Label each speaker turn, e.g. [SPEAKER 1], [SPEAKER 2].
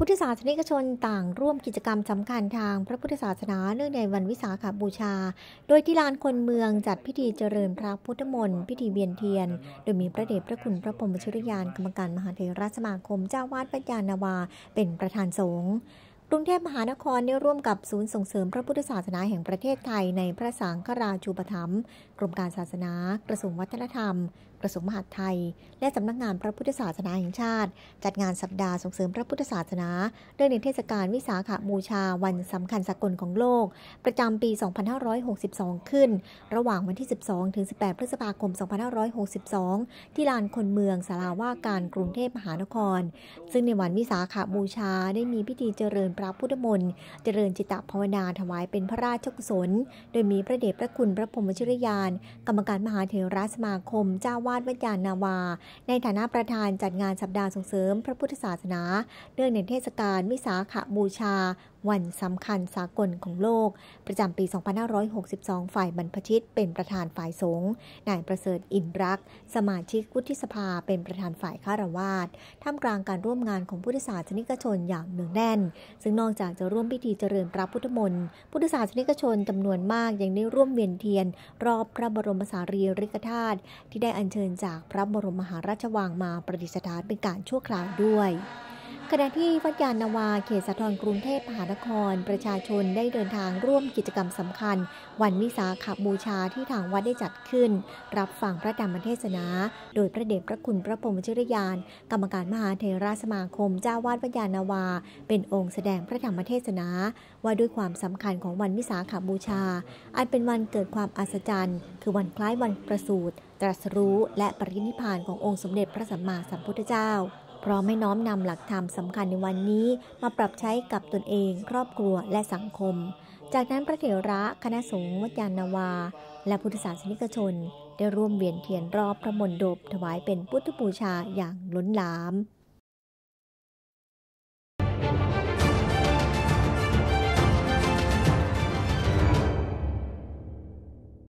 [SPEAKER 1] พุทธศาสนิกชนต่างร่วมกิจกรรมสำคัญทางพระพุทธศาสนาเนื่องในวันวิสาขบูชา โดยที่ลานคนเมืองจัดพิธีเจริญพระพุทธมนต์ พิธีเวียนเทียน โดยมีพระเดชพระคุณพระพรมชุริยานกรรมการมหาเทราสมาคม เจ้าวาดพัญยานาวา เป็นประธานสงฆ์กรุงเทพมหานครได้ร่วมกับศูนย์ส่งเสริมพระพุทธศาสนาแห่งประเทศไทยในพระสังฆราชูปถัมภ์กรมการศาสนากระทรวงวัฒนธรรมกระทรวงมหาดไทย และสำนักงานพระพุทธศาสนาแห่งชาติ จัดงานสัปดาห์ส่งเสริมพระพุทธศาสนาเนื่องในเทศกาลวิสาขาบูชาวันสำคัญสากลของโลก ประจำปี 2562 ขึ้น ระหว่างวันที่ 12 ถึง 18 พฤษภาคม 2562 ที่ลานคนเมืองสาราว่าการกรุงเทพมหานคร ซึ่งในวันวิสาขาบูชา ได้มีพิธีเจริญพระพุทธมนต์เจริญจิตภาวนาถวายเป็นพระราชกุศลโดยมีพระเดชพระคุณพระพรหมชิรยาน กรรมการมหาเถรสมาคมเจ้าววาดวัดานนาวา ในฐานะประธานจัดงานสัปดาห์ส่งเสริมพระพุทธศาสนา เนื่องในเทศกาลวิสาขบูชาวันสำคัญสากลของโลก ประจำปี 2562 ฝ่ายบรรพชิตเป็นประธานฝ่ายสงฆ์ นายประเสริฐอินรัก สมาชิกวุฒิสภาเป็นประธานฝ่ายข้ารวาสท่ามกลางการร่วมงานของพุทธศาสนิกชนอย่างเนืองแน่น ซึ่งนอกจากจะร่วมพิธีเจริญพระพุทธมนต์พุทธศาสนิกชนจำนวนมากยังได้ร่วมเวียนเทียนรอบพระบรมสารีริกธาตุที่ได้อัญเชิญจากพระบรมมหาราชวังมาประดิษฐานเป็นการชั่วคราวด้วยขณะที่วัดยานนาวาเขตสะทรกรุงเทพมหานครประชาชนได้เดินทางร่วมกิจกรรมสำคัญ วันวิสาขบูชาที่ทางวัดได้จัดขึ้น รับฟังพระธรรมเทศนา โดยพระเดชพระคุณพระพรมชรยาน กรรมการมหาเทราสมาคม เจ้าวาดวัดยานนาวาเป็นองค์แสดงพระธรรมเทศนา ว่าด้วยความสำคัญของวันวิสาขบูชาอันเป็นวันเกิดความอัศจรรย์ คือวันคล้ายวันประสูติตรัสรู้และปรินิพานขององค์สมเด็จพระสัมมาสัมพุทธเจ้าพราะไม่น้อมนำหลักธรรมสำคัญในวันนี้มาปรับใช้กับตนเองครอบครัวและสังคม จากนั้นพระเถระคณะสงฆ์วัจานาวา และพุทธศาสนิกชน ได้ร่วมเวียนเทียนรอบพระมณฑบถวายเป็นพุทธบูชาอย่างล้นหลาม